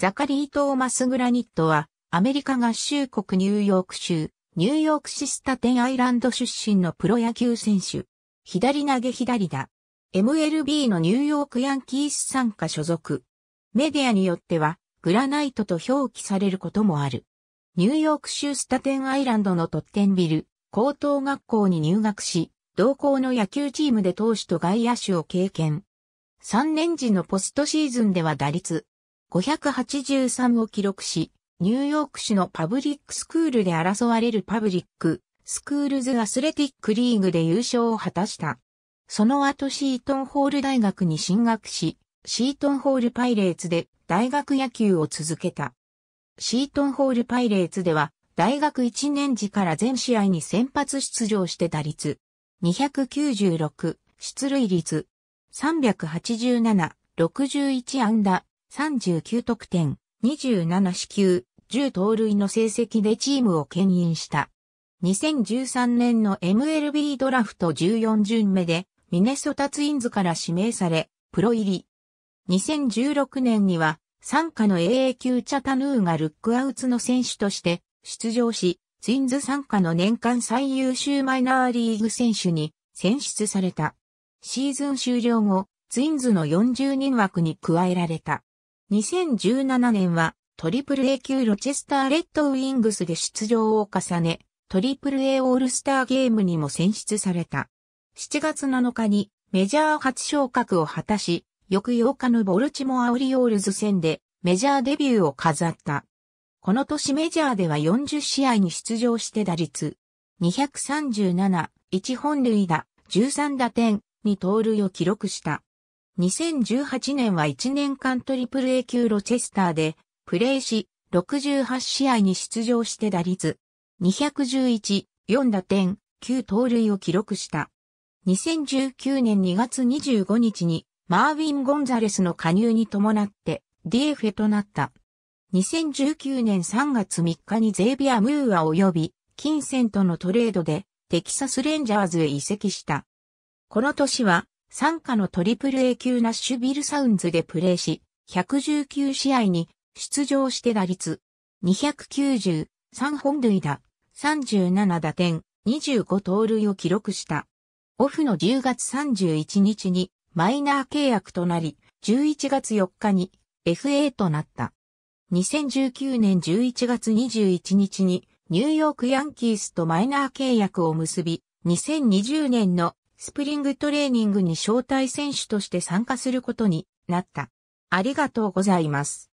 ザカリー・トーマス・グラニットは、アメリカ合衆国ニューヨーク州、ニューヨークシスタテンアイランド出身のプロ野球選手。左投げ左打。MLB のニューヨークヤンキース参加所属。メディアによっては、グラナイトと表記されることもある。ニューヨーク州スタテンアイランドのトッテンビル、高等学校に入学し、同校の野球チームで投手と外野手を経験。3年時のポストシーズンでは打率、583を記録し、ニューヨーク市のパブリックスクールで争われるパブリック、スクールズアスレティックリーグで優勝を果たした。その後シートンホール大学に進学し、シートンホールパイレーツで大学野球を続けた。シートンホールパイレーツでは、大学1年時から全試合に先発出場して打率、296、出塁率、387、61安打、39得点、27支球、10盗塁の成績でチームを牽引した。2013年の MLB ドラフト14巡目で、ミネソタツインズから指名され、プロ入り。2016年には、参加の AA 級チャタヌーがルックアウツの選手として出場し、ツインズ参加の年間最優秀マイナーリーグ選手に選出された。シーズン終了後、ツインズの40人枠に加えられた。2017年はトリプル A 級ロチェスターレッドウィングスで出場を重ね、トリプル A オールスターゲームにも選出された。7月7日にメジャー初昇格を果たし、翌8日のボルチモアオリオールズ戦でメジャーデビューを飾った。この年メジャーでは40試合に出場して打率237、1本塁打、13打点、2盗塁を記録した。2018年は1年間トリプル A 級ロチェスターでプレーし、68試合に出場して打率211、4打点、9盗塁を記録した。2019年2月25日にマーウィン・ゴンザレスの加入に伴って d f となった。2019年3月3日にゼービア・ムーア及び金銭とのトレードでテキサス・レンジャーズへ移籍した。この年は参加のトリプル A 級ナッシュビルサウンズでプレーし、119試合に出場して打率、293本塁打、37打点、25盗塁を記録した。オフの10月31日にマイナー契約となり、11月4日に FA となった。2019年11月21日にニューヨークヤンキースとマイナー契約を結び、2020年のスプリングトレーニングに招待選手として参加することになった。ありがとうございます。